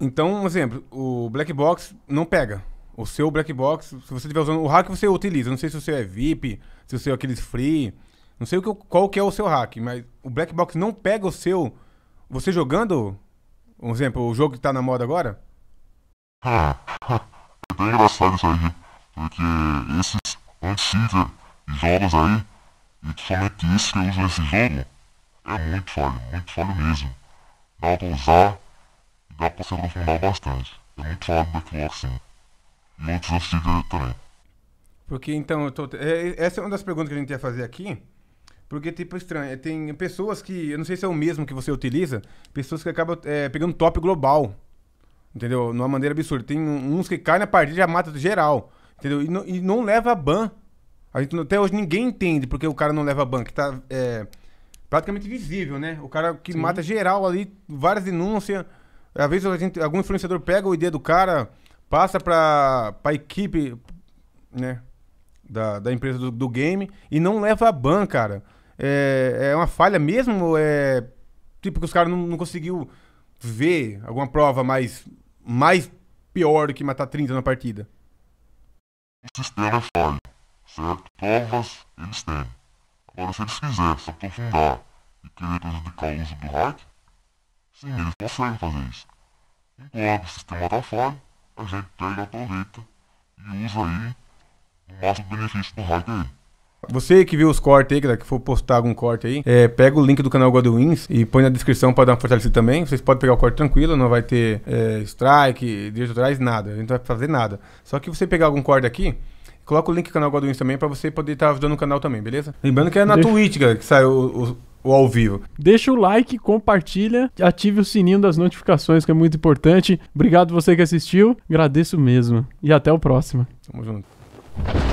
Então, um exemplo, o black box não pega. O seu black box, se você estiver usando o hack que você utiliza, não sei se o seu é VIP, se o seu é aqueles free, não sei o que, qual que é o seu hack, mas o black box não pega o seu. Você jogando, um exemplo, o jogo que tá na moda agora? Ah, ah é bem engraçado isso aí, porque esses anti-cheater jogos aí, e somente esse que usa nesse jogo, é muito falho, muito falho mesmo. Dá pra usar dá para se aprofundar bastante. É muito falado backlog assim. E outros antigos também. Porque então eu tô. É, é, essa é uma das perguntas que a gente ia fazer aqui. Porque, tipo, estranho. Tem pessoas que. Eu não sei se é o mesmo que você utiliza. Pessoas que acabam é, pegando top global. Entendeu? Numa maneira absurda. Tem uns que caem na partida e já mata geral. Entendeu? E, não, e não leva ban. A gente, até hoje ninguém entende porque o cara não leva ban. Que tá é, praticamente visível, né? O cara que Sim. mata geral ali, várias denúncias. Às vezes a gente, algum influenciador pega o ID do cara, passa pra, pra equipe, né? Da, da empresa do, do game e não leva a ban, cara. É, é uma falha mesmo? É, tipo, que os caras não, não conseguiu ver alguma prova mais, mais pior do que matar 30 na partida? O sistema é falho, certo? Provas eles têm. Agora, se eles quiserem se aprofundar e querer prejudicar o uso do hack, Sim, eles conseguem fazer isso. Enquanto o sistema está falho, a gente pega a torreta e usa aí o máximo benefício do hacker aí. Você que viu os cortes aí, que for postar algum corte aí, é, pega o link do canal Godwins e põe na descrição para dar uma fortalecida também. Vocês podem pegar o corte tranquilo, não vai ter é, strike, direitos autorais, nada. A gente não vai fazer nada. Só que você pegar algum corte aqui, coloca o link do canal Godwins também para você poder estar tá ajudando o canal também, beleza? Lembrando que é na Deixa. Twitch, que sai o o ao vivo. Deixa o like, compartilha, ative o sininho das notificações, que é muito importante. Obrigado você que assistiu, agradeço mesmo. E até o próximo. Tamo junto.